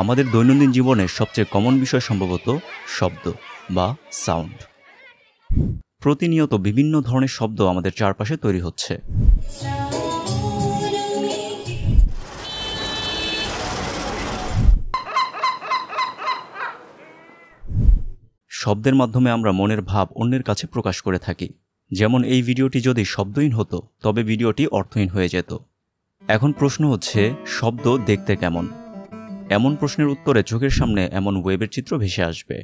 আমাদের দৈনন্দিন জীবনের সবচেয়ে কমন বিষয় সম্ভবত শব্দ বা সাউন্ড প্রতিনিয়ত বিভিন্ন ধরনের শব্দ আমাদের চারপাশে তৈরি হচ্ছে শব্দের মাধ্যমে আমরা মনের ভাব অন্যের কাছে প্রকাশ করে থাকি যেমন এই ভিডিওটি যদি শব্দহীন হতো তবে ভিডিওটি অর্থহীন হয়ে যেত এখন প্রশ্ন হচ্ছে শব্দ দেখতে কেমন এমন প্রশ্নের উত্তরে চোখের সামনে এমন ওয়েবের চিত্র ভেসে আসবে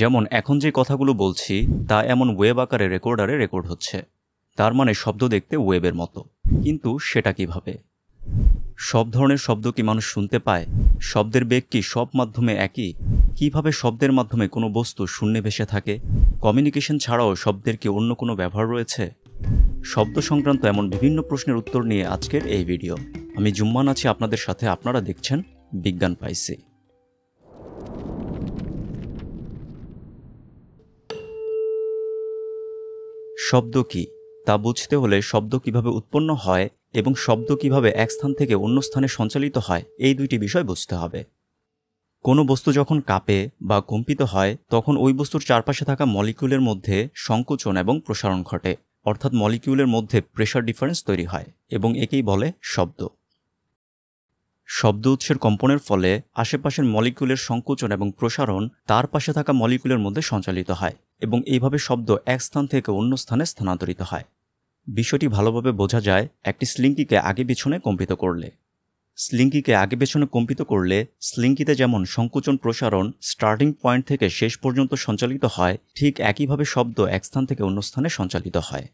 যেমন এখন যে কথাগুলো বলছি তা এমন ওয়েব আকারে রেকর্ডারে রেকর্ড হচ্ছে তার মানে শব্দ দেখতে ওয়েবের মতো কিন্তু সেটা কিভাবে সব ধরনের শব্দ কি মানুষ শুনতে পায় শব্দের বেগ কি সব মাধ্যমে একই কিভাবে শব্দের মাধ্যমে কোনো বস্তু শূন্যে ভেসে থাকে কমিউনিকেশন ছাড়াও শব্দের কি অন্য কোনো ব্যবহার রয়েছে শব্দ সংক্রান্ত এমন বিভিন্ন প্রশ্নের উত্তর নিয়ে আজকের এই ভিডিও আমি জুম্মান আছি আপনাদের সাথে আপনারা দেখছেন বিজ্ঞান পাইছি শব্দ কি তা বুঝতে হলে শব্দ কিভাবে উৎপন্ন হয় এবং শব্দ কিভাবে এক স্থান থেকে অন্য স্থানে সঞ্চালিত হয় এই দুইটি বিষয় বুঝতে হবে কোনো বস্তু যখন কাঁপে বা কম্পিত হয় তখন ওই বস্তুর চারপাশে থাকা মলিকিউলের মধ্যে সংকোচন এবং প্রসারণ ঘটে অর্থাৎ মলিকিউলের মধ্যে প্রেশার ডিফারেন্স তৈরি হয় এবং একেই বলে শব্দ শব্দ উৎসের কম্পনের ফলে আশেপাশের মলিকুলের সংকোচন এবং প্রসারণ তার পাশে থাকা মলিকুলের মধ্যে সঞ্চালিত হয় এবং এইভাবে শব্দ এক স্থান থেকে অন্য স্থানে স্থানান্তরিত হয় বিষয়টি ভালোভাবে বোঝা যায় একটি স্লিঙ্কিকে আগে পিছনে কম্পিত করলে স্লিঙ্কিকে আগে পেছনে কম্পিত করলে স্লিঙ্কিতে যেমন সংকোচন প্রসারণ স্টার্টিং পয়েন্ট থেকে শেষ পর্যন্ত সঞ্চালিত হয় ঠিক একইভাবে শব্দ এক স্থান থেকে অন্য স্থানে সঞ্চালিত হয়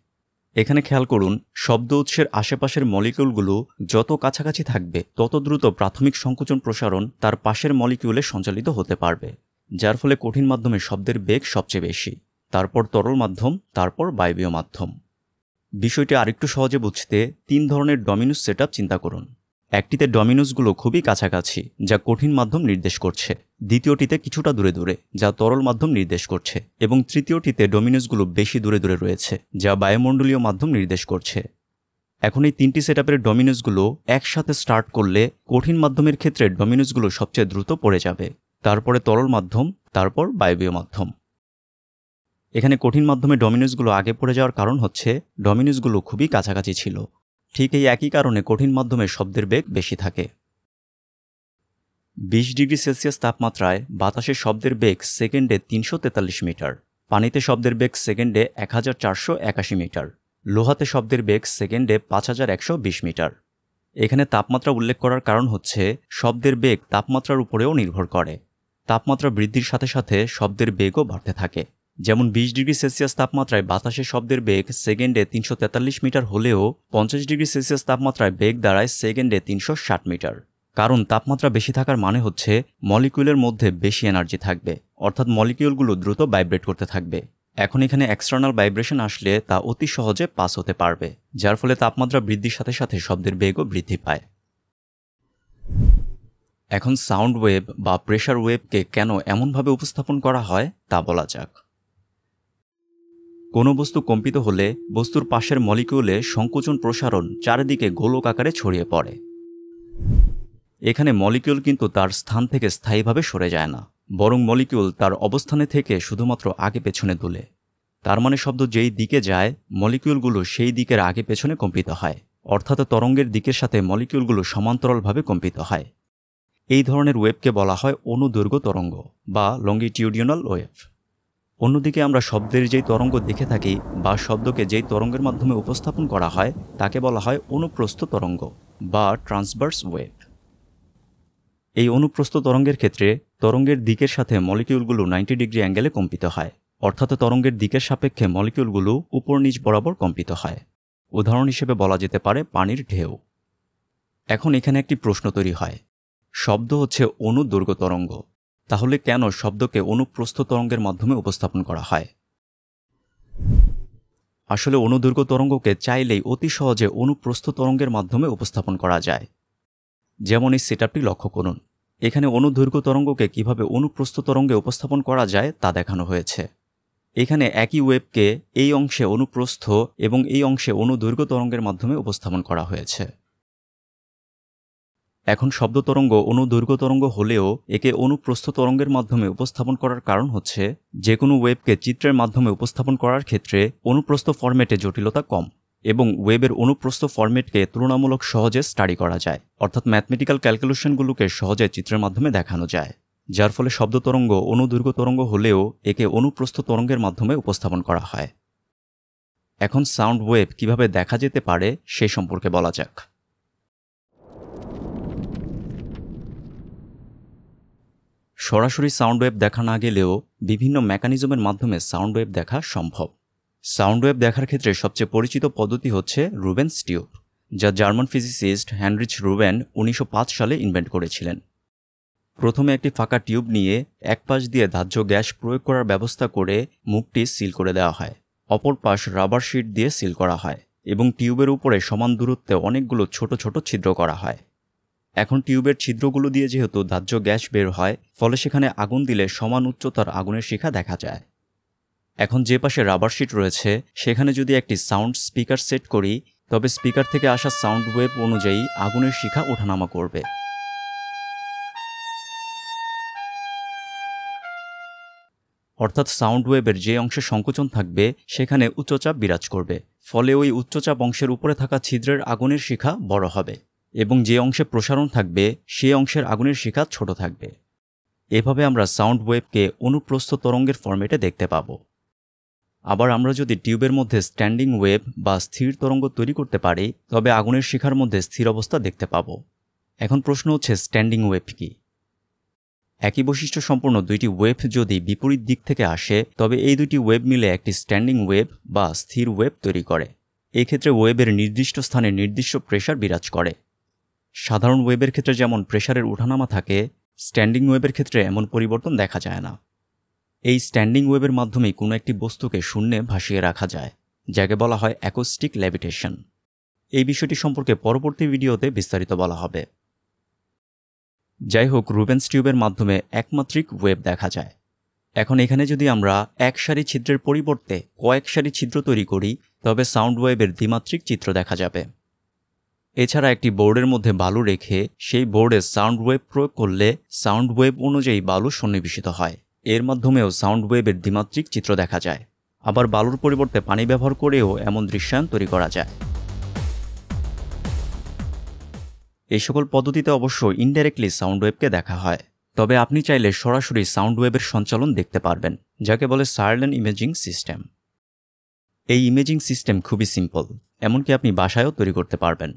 এখানে খেয়াল করুন শব্দ উৎসের আশেপাশের মলিকিউলগুলো যত কাছাকাছি থাকবে তত দ্রুত প্রাথমিক সংকোচন প্রসারণ তার পাশের মলিকিউলে সঞ্চালিত হতে পারবে যার ফলে কঠিন মাধ্যমে শব্দের বেগ সবচেয়ে বেশি তারপর তরল মাধ্যম তারপর বায়বীয় মাধ্যম বিষয়টি আরেকটু সহজে বুঝতে তিন ধরনের ডমিনুস সেট চিন্তা করুন একটিতে ডমিনোসগুলো খুবই কাছাকাছি যা কঠিন মাধ্যম নির্দেশ করছে দ্বিতীয়টিতে কিছুটা দূরে দূরে যা তরল মাধ্যম নির্দেশ করছে এবং তৃতীয়টিতে ডমিনোসগুলো বেশি দূরে দূরে রয়েছে যা বায়ুমণ্ডলীয় মাধ্যম নির্দেশ করছে এখন এই তিনটি সেট আপের ডমিনোসগুলো একসাথে স্টার্ট করলে কঠিন মাধ্যমের ক্ষেত্রে ডমিনোসগুলো সবচেয়ে দ্রুত পড়ে যাবে তারপরে তরল মাধ্যম তারপর বায়বীয় মাধ্যম এখানে কঠিন মাধ্যমে ডমিনোসগুলো আগে পড়ে যাওয়ার কারণ হচ্ছে ডমিনোসগুলো খুবই কাছাকাছি ছিল ঠিক এই একই কারণে কঠিন মাধ্যমে শব্দের বেগ বেশি থাকে বিশ ডিগ্রি সেলসিয়াস তাপমাত্রায় বাতাসে শব্দের বেগ সেকেন্ডে তিনশো তেতাল্লিশ মিটার পানিতে শব্দের বেগ সেকেন্ডে এক হাজার চারশো একাশি মিটার লোহাতে শব্দের বেগ সেকেন্ডে পাঁচ হাজার একশো বিশ মিটার এখানে তাপমাত্রা উল্লেখ করার কারণ হচ্ছে শব্দের বেগ তাপমাত্রার উপরেও নির্ভর করে তাপমাত্রা বৃদ্ধির সাথে সাথে শব্দের বেগও বাড়তে থাকে যেমন বিশ ডিগ্রি সেলসিয়াস তাপমাত্রায় বাতাসে শব্দের বেগ সেকেন্ডে তিনশো মিটার হলেও পঞ্চাশ ডিগ্রি সেলসিয়াস তাপমাত্রায় বেগ দাঁড়ায় সেকেন্ডে তিনশো মিটার কারণ তাপমাত্রা বেশি থাকার মানে হচ্ছে মলিকিউলের মধ্যে বেশি এনার্জি থাকবে অর্থাৎ মলিকিউলগুলো দ্রুত ভাইব্রেট করতে থাকবে এখন এখানে এক্সটার্নাল ভাইব্রেশন আসলে তা অতি সহজে পাস হতে পারবে যার ফলে তাপমাত্রা বৃদ্ধির সাথে সাথে শব্দের বেগও বৃদ্ধি পায় এখন সাউন্ড ওয়েভ বা প্রেশার ওয়েভকে কেন এমনভাবে উপস্থাপন করা হয় তা বলা যাক কোনো বস্তু কম্পিত হলে বস্তুর পাশের মলিকিউলে সংকোচন প্রসারণ চারিদিকে গোলক আকারে ছড়িয়ে পড়ে এখানে মলিকিউল কিন্তু তার স্থান থেকে স্থায়ীভাবে সরে যায় না বরং মলিকিউল তার অবস্থানে থেকে শুধুমাত্র আগে পেছনে দুলে তার মানে শব্দ যেই দিকে যায় মলিকিউলগুলো সেই দিকের আগে পেছনে কম্পিত হয় অর্থাৎ তরঙ্গের দিকের সাথে মলিকিউলগুলো সমান্তরালভাবে কম্পিত হয় এই ধরনের ওয়েবকে বলা হয় অনুদৈর্ঘ্য তরঙ্গ বা লঙ্গিটিউডিয়নাল ওয়েভ অন্যদিকে আমরা শব্দের যেই তরঙ্গ দেখে থাকি বা শব্দকে যেই তরঙ্গের মাধ্যমে উপস্থাপন করা হয় তাকে বলা হয় অনুপ্রস্থ তরঙ্গ বা ট্রান্সভার্স ওয়েভ এই অনুপ্রস্থ তরঙ্গের ক্ষেত্রে তরঙ্গের দিকের সাথে মলিকিউলগুলো নাইনটি ডিগ্রি অ্যাঙ্গেলে কম্পিত হয় অর্থাৎ তরঙ্গের দিকের সাপেক্ষে মলিকিউলগুলো উপর নিচ বরাবর কম্পিত হয় উদাহরণ হিসেবে বলা যেতে পারে পানির ঢেউ এখন এখানে একটি প্রশ্ন তৈরি হয় শব্দ হচ্ছে অনুদৈর্ঘ্য তরঙ্গ তাহলে কেন শব্দকে অনুপ্রস্থ তরঙ্গের মাধ্যমে উপস্থাপন করা হয় আসলে অনুদুর্গ তরঙ্গকে চাইলেই অতি সহজে অনুপ্রস্থ তরঙ্গের মাধ্যমে উপস্থাপন করা যায় যেমন এই সেটআপটি লক্ষ্য করুন এখানে অনুদুর্গ তরঙ্গকে কিভাবে অনুপ্রস্থ তরঙ্গে উপস্থাপন করা যায় তা দেখানো হয়েছে এখানে একই ওয়েবকে এই অংশে অনুপ্রস্থ এবং এই অংশে অনুদৈর্ঘ্য তরঙ্গের মাধ্যমে উপস্থাপন করা হয়েছে এখন শব্দ তরঙ্গ অণু দৈর্ঘ্য তরঙ্গ হলেও একে অনুপ্রস্থ তরঙ্গের মাধ্যমে উপস্থাপন করার কারণ হচ্ছে যে কোনো ওয়েবকে চিত্রের মাধ্যমে উপস্থাপন করার ক্ষেত্রে অনুপ্রস্থ ফরমেটে জটিলতা কম এবং ওয়েবের অনুপ্রস্থ ফরম্যাটকে তুলনামূলক সহজে স্টাডি করা যায় অর্থাৎ ম্যাথমেটিক্যাল ক্যালকুলেশনগুলোকে সহজে চিত্রের মাধ্যমে দেখানো যায় যার ফলে শব্দ তরঙ্গ অনুদৈর্ঘ্য তরঙ্গ হলেও একে অনুপ্রস্থ তরঙ্গের মাধ্যমে উপস্থাপন করা হয় এখন সাউন্ড ওয়েব কিভাবে দেখা যেতে পারে সে সম্পর্কে বলা যাক সরাসরি সাউন্ড ওয়েব দেখা না গেলেও বিভিন্ন মেকানিজমের মাধ্যমে সাউন্ড ওয়েব দেখা সম্ভব সাউন্ড ওয়েব দেখার ক্ষেত্রে সবচেয়ে পরিচিত পদ্ধতি হচ্ছে রুবেন্স টিউব যা জার্মান ফিজিসিস্ট হ্যানরিচ রুবেন উনিশশো সালে ইনভেন্ট করেছিলেন প্রথমে একটি ফাঁকা টিউব নিয়ে এক পাশ দিয়ে ধাহ্য গ্যাস প্রয়োগ করার ব্যবস্থা করে মুখটি সিল করে দেওয়া হয় অপর পাশ রাবার শিট দিয়ে সিল করা হয় এবং টিউবের উপরে সমান দূরত্বে অনেকগুলো ছোট ছোট ছিদ্র করা হয় এখন টিউবের ছিদ্রগুলো দিয়ে যেহেতু দাহ্য গ্যাস বের হয় ফলে সেখানে আগুন দিলে সমান উচ্চতার আগুনের শিখা দেখা যায় এখন যে পাশে রাবার শিট রয়েছে সেখানে যদি একটি সাউন্ড স্পিকার সেট করি তবে স্পিকার থেকে আসা সাউন্ড ওয়েভ অনুযায়ী আগুনের শিখা ওঠানামা করবে অর্থাৎ সাউন্ড ওয়েভের যে অংশে সংকোচন থাকবে সেখানে উচ্চচাপ বিরাজ করবে ফলে ওই উচ্চচাপ অংশের উপরে থাকা ছিদ্রের আগুনের শিখা বড় হবে এবং যে অংশে প্রসারণ থাকবে সে অংশের আগুনের শিখা ছোট থাকবে এভাবে আমরা সাউন্ড ওয়েভকে অনুপ্রস্থ তরঙ্গের ফর্মেটে দেখতে পাব আবার আমরা যদি টিউবের মধ্যে স্ট্যান্ডিং ওয়েভ বা স্থির তরঙ্গ তৈরি করতে পারি তবে আগুনের শিখার মধ্যে স্থির অবস্থা দেখতে পাব এখন প্রশ্ন হচ্ছে স্ট্যান্ডিং ওয়েভ কি একই বৈশিষ্ট্য সম্পন্ন দুইটি ওয়েভ যদি বিপরীত দিক থেকে আসে তবে এই দুটি ওয়েভ মিলে একটি স্ট্যান্ডিং ওয়েভ বা স্থির ওয়েভ তৈরি করে এক্ষেত্রে ওয়েবের নির্দিষ্ট স্থানে নির্দিষ্ট প্রেশার বিরাজ করে সাধারণ ওয়েবের ক্ষেত্রে যেমন প্রেশারের উঠানামা থাকে স্ট্যান্ডিং ওয়েবের ক্ষেত্রে এমন পরিবর্তন দেখা যায় না এই স্ট্যান্ডিং ওয়েবের মাধ্যমে কোনো একটি বস্তুকে শূন্যে ভাসিয়ে রাখা যায় যাকে বলা হয় অ্যাকোস্টিক ল্যাভিটেশন এই বিষয়টি সম্পর্কে পরবর্তী ভিডিওতে বিস্তারিত বলা হবে যাই হোক রুবেন্স টিউবের মাধ্যমে একমাত্রিক ওয়েব দেখা যায় এখন এখানে যদি আমরা এক সারি ছিদ্রের পরিবর্তে কয়েক সারি ছিদ্র তৈরি করি তবে সাউন্ড ওয়েবের দ্বিমাত্রিক চিত্র দেখা যাবে এছাড়া একটি বোর্ডের মধ্যে বালু রেখে সেই বোর্ডে সাউন্ড ওয়েভ প্রয়োগ করলে সাউন্ড ওয়েভ অনুযায়ী বালু সন্নিবেশিত হয় এর মাধ্যমেও সাউন্ড ওয়েভের দ্বিমাত্রিক চিত্র দেখা যায় আবার বালুর পরিবর্তে পানি ব্যবহার করেও এমন দৃশ্যায়ন তৈরি করা যায় এই সকল পদ্ধতিতে অবশ্য ইনডাইরেক্টলি সাউন্ড ওয়েভকে দেখা হয় তবে আপনি চাইলে সরাসরি সাউন্ড ওয়েভের সঞ্চালন দেখতে পারবেন যাকে বলে সার্লেন ইমেজিং সিস্টেম এই ইমেজিং সিস্টেম খুবই সিম্পল এমনকি আপনি বাসায়ও তৈরি করতে পারবেন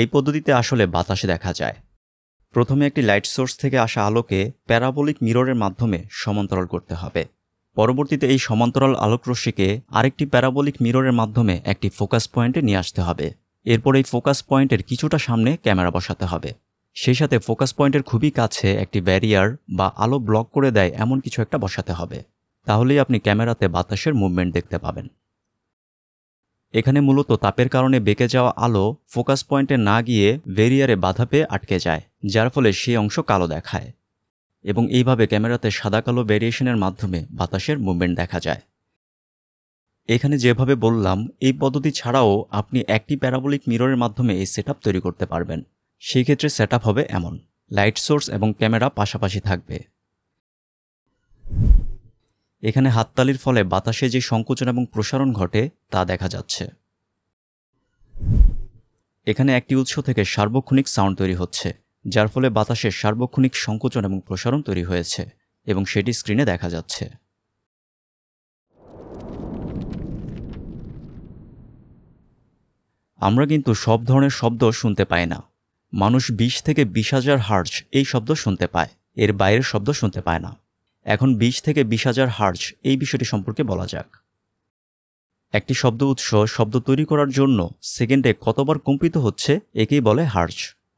এই পদ্ধতিতে আসলে বাতাসে দেখা যায় প্রথমে একটি লাইট সোর্স থেকে আসা আলোকে প্যারাবোলিক মিররের মাধ্যমে সমান্তরাল করতে হবে পরবর্তীতে এই সমান্তরাল আলোকরশ্মিকে আরেকটি প্যারাবলিক মিররের মাধ্যমে একটি ফোকাস পয়েন্টে নিয়ে আসতে হবে এরপর এই ফোকাস পয়েন্টের কিছুটা সামনে ক্যামেরা বসাতে হবে সেই সাথে ফোকাস পয়েন্টের খুবই কাছে একটি ব্যারিয়ার বা আলো ব্লক করে দেয় এমন কিছু একটা বসাতে হবে তাহলেই আপনি ক্যামেরাতে বাতাসের মুভমেন্ট দেখতে পাবেন এখানে মূলত তাপের কারণে বেঁকে যাওয়া আলো ফোকাস পয়েন্টে না গিয়ে ভেরিয়ারে বাধা পেয়ে আটকে যায় যার ফলে সেই অংশ কালো দেখায় এবং এইভাবে ক্যামেরাতে সাদা কালো ভেরিয়েশনের মাধ্যমে বাতাসের মুভমেন্ট দেখা যায় এখানে যেভাবে বললাম এই পদ্ধতি ছাড়াও আপনি একটি প্যারাবলিক মিররের মাধ্যমে এই সেট তৈরি করতে পারবেন সেই ক্ষেত্রে সেট হবে এমন লাইট সোর্স এবং ক্যামেরা পাশাপাশি থাকবে এখানে হাততালির ফলে বাতাসে যে সংকোচন এবং প্রসারণ ঘটে তা দেখা যাচ্ছে এখানে একটি উৎস থেকে সার্বক্ষণিক সাউন্ড তৈরি হচ্ছে যার ফলে বাতাসের সার্বক্ষণিক সংকোচন এবং প্রসারণ তৈরি হয়েছে এবং সেটি স্ক্রিনে দেখা যাচ্ছে আমরা কিন্তু সব ধরনের শব্দ শুনতে পাই না মানুষ বিশ থেকে বিশ হাজার হার্জ এই শব্দ শুনতে পায় এর বাইরের শব্দ শুনতে পায় না এখন বিশ থেকে বিশ হাজার হার্জ এই বিষয়টি সম্পর্কে বলা যাক একটি শব্দ উৎস শব্দ তৈরি করার জন্য সেকেন্ডে কতবার কম্পিত হচ্ছে একেই বলে হার্জ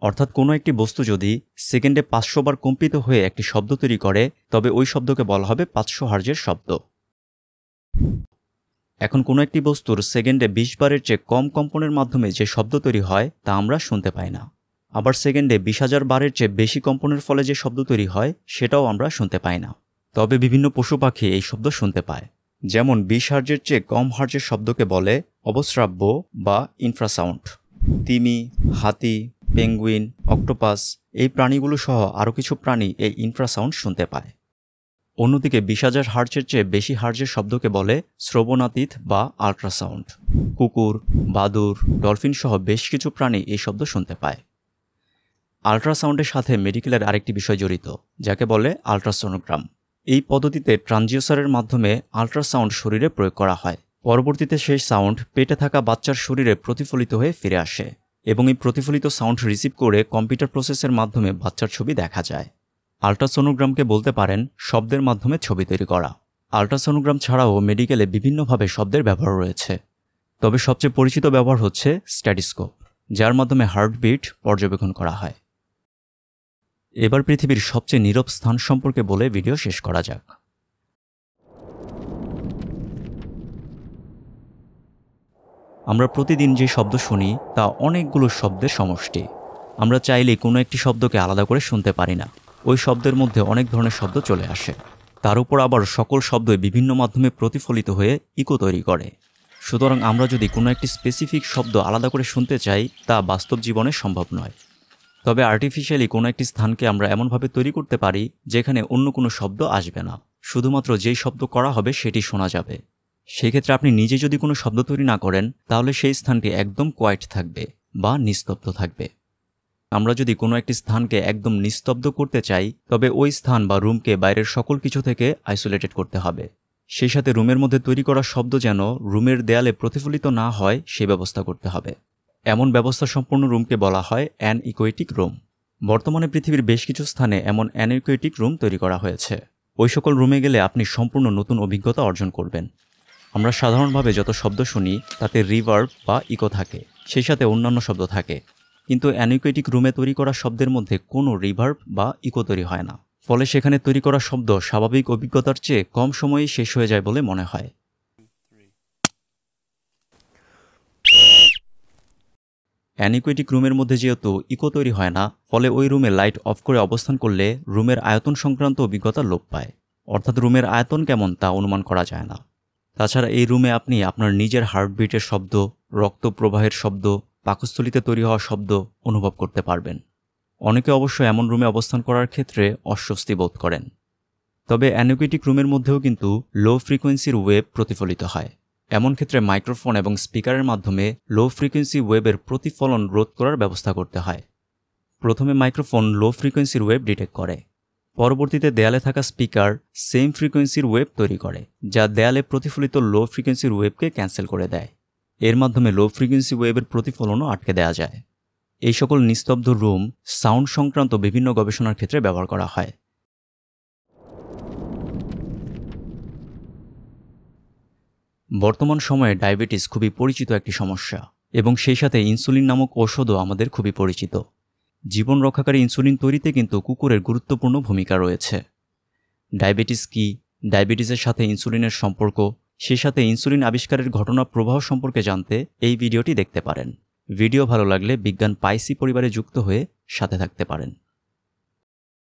অর্থাৎ কোনো একটি বস্তু যদি সেকেন্ডে পাঁচশো বার কম্পিত হয়ে একটি শব্দ তৈরি করে তবে ওই শব্দকে বলা হবে পাঁচশো হার্জের শব্দ এখন কোনো একটি বস্তুর সেকেন্ডে বিশ বারের চেয়ে কম কম্পনের মাধ্যমে যে শব্দ তৈরি হয় তা আমরা শুনতে পাই না আবার সেকেন্ডে বিশ হাজার বারের চেয়ে বেশি কম্পনের ফলে যে শব্দ তৈরি হয় সেটাও আমরা শুনতে পাই না তবে বিভিন্ন পশু পাখি এই শব্দ শুনতে পায় যেমন বিশ হার্জের চেয়ে কম হার্জের শব্দকে বলে অবশ্রাব্য বা ইনফ্রাসাউন্ড তিমি হাতি পেঙ্গুইন অক্টোপাস এই প্রাণীগুলো সহ আরও কিছু প্রাণী এই ইনফ্রাসাউন্ড শুনতে পায় অন্যদিকে বিশ হাজার হার্জের চেয়ে বেশি হার্জের শব্দকে বলে শ্রবণাতীত বা আল্ট্রাসাউন্ড কুকুর বাদুর ডলফিন সহ বেশ কিছু প্রাণী এই শব্দ শুনতে পায় আল্ট্রাসাউন্ডের সাথে মেডিকেলের আরেকটি বিষয় জড়িত যাকে বলে আল্ট্রাসোনোগ্রাম এই পদ্ধতিতে ট্রানজিওসারের মাধ্যমে আল্ট্রাসাউন্ড শরীরে প্রয়োগ করা হয় পরবর্তীতে সেই সাউন্ড পেটে থাকা বাচ্চার শরীরে প্রতিফলিত হয়ে ফিরে আসে এবং এই প্রতিফলিত সাউন্ড রিসিভ করে কম্পিউটার প্রসেসের মাধ্যমে বাচ্চার ছবি দেখা যায় আল্ট্রাসোনোগ্রামকে বলতে পারেন শব্দের মাধ্যমে ছবি তৈরি করা আল্ট্রাসোনোগ্রাম ছাড়াও মেডিকেলে বিভিন্নভাবে শব্দের ব্যবহার রয়েছে তবে সবচেয়ে পরিচিত ব্যবহার হচ্ছে স্ট্যাটিস্কোপ যার মাধ্যমে হার্টবিট পর্যবেক্ষণ করা হয় এবার পৃথিবীর সবচেয়ে নীরব স্থান সম্পর্কে বলে ভিডিও শেষ করা যাক আমরা প্রতিদিন যে শব্দ শুনি তা অনেকগুলো শব্দের সমষ্টি আমরা চাইলে কোনো একটি শব্দকে আলাদা করে শুনতে পারি না ওই শব্দের মধ্যে অনেক ধরনের শব্দ চলে আসে তার উপর আবার সকল শব্দ বিভিন্ন মাধ্যমে প্রতিফলিত হয়ে ইকো তৈরি করে সুতরাং আমরা যদি কোনো একটি স্পেসিফিক শব্দ আলাদা করে শুনতে চাই তা বাস্তব জীবনে সম্ভব নয় তবে আর্টিফিশিয়ালি কোনো একটি স্থানকে আমরা এমনভাবে তৈরি করতে পারি যেখানে অন্য কোনো শব্দ আসবে না শুধুমাত্র যেই শব্দ করা হবে সেটি শোনা যাবে সেক্ষেত্রে আপনি নিজে যদি কোনো শব্দ তৈরি না করেন তাহলে সেই স্থানটি একদম কোয়াইট থাকবে বা নিস্তব্ধ থাকবে আমরা যদি কোনো একটি স্থানকে একদম নিস্তব্ধ করতে চাই তবে ওই স্থান বা রুমকে বাইরের সকল কিছু থেকে আইসোলেটেড করতে হবে সেই সাথে রুমের মধ্যে তৈরি করা শব্দ যেন রুমের দেয়ালে প্রতিফলিত না হয় সে ব্যবস্থা করতে হবে এমন ব্যবস্থা সম্পূর্ণ রুমকে বলা হয় অ্যান ইকোয়েটিক রুম বর্তমানে পৃথিবীর বেশ কিছু স্থানে এমন অ্যানিকোয়েটিক রুম তৈরি করা হয়েছে ওই সকল রুমে গেলে আপনি সম্পূর্ণ নতুন অভিজ্ঞতা অর্জন করবেন আমরা সাধারণভাবে যত শব্দ শুনি তাতে রিভার্ব বা ইকো থাকে সেই সাথে অন্যান্য শব্দ থাকে কিন্তু অ্যানিকোয়েটিক রুমে তৈরি করা শব্দের মধ্যে কোনো রিভার্ব বা ইকো তৈরি হয় না ফলে সেখানে তৈরি করা শব্দ স্বাভাবিক অভিজ্ঞতার চেয়ে কম সময়ে শেষ হয়ে যায় বলে মনে হয় অ্যানিকুইটিক রুমের মধ্যে যেহেতু ইকো তৈরি হয় না ফলে ওই রুমে লাইট অফ করে অবস্থান করলে রুমের আয়তন সংক্রান্ত অভিজ্ঞতা লোপ পায় অর্থাৎ রুমের আয়তন কেমন তা অনুমান করা যায় না তাছাড়া এই রুমে আপনি আপনার নিজের হার্টবিটের শব্দ রক্ত প্রবাহের শব্দ পাকস্থলিতে তৈরি হওয়া শব্দ অনুভব করতে পারবেন অনেকে অবশ্য এমন রুমে অবস্থান করার ক্ষেত্রে অস্বস্তি বোধ করেন তবে অ্যানুকুইটিক রুমের মধ্যেও কিন্তু লো ফ্রিকোয়েন্সির ওয়েব প্রতিফলিত হয় এমন ক্ষেত্রে মাইক্রোফোন এবং স্পিকারের মাধ্যমে লো ফ্রিকোয়েন্সি ওয়েবের প্রতিফলন রোধ করার ব্যবস্থা করতে হয় প্রথমে মাইক্রোফোন লো ফ্রিকোয়েন্সির ওয়েব ডিটেক্ট করে পরবর্তীতে দেয়ালে থাকা স্পিকার সেম ফ্রিকোয়েন্সির ওয়েব তৈরি করে যা দেয়ালে প্রতিফলিত লো ফ্রিকোয়েন্সির ওয়েবকে ক্যান্সেল করে দেয় এর মাধ্যমে লো ফ্রিকোয়েন্সি ওয়েবের প্রতিফলনও আটকে দেওয়া যায় এই সকল নিস্তব্ধ রুম সাউন্ড সংক্রান্ত বিভিন্ন গবেষণার ক্ষেত্রে ব্যবহার করা হয় বর্তমান সময়ে ডায়াবেটিস খুবই পরিচিত একটি সমস্যা এবং সেই সাথে ইনসুলিন নামক ঔষধও আমাদের খুবই পরিচিত জীবন রক্ষাকারী ইনসুলিন তৈরিতে কিন্তু কুকুরের গুরুত্বপূর্ণ ভূমিকা রয়েছে ডায়াবেটিস কি ডায়াবেটিসের সাথে ইনসুলিনের সম্পর্ক সেই সাথে ইনসুলিন আবিষ্কারের ঘটনা প্রবাহ সম্পর্কে জানতে এই ভিডিওটি দেখতে পারেন ভিডিও ভালো লাগলে বিজ্ঞান পাইসি পরিবারে যুক্ত হয়ে সাথে থাকতে পারেন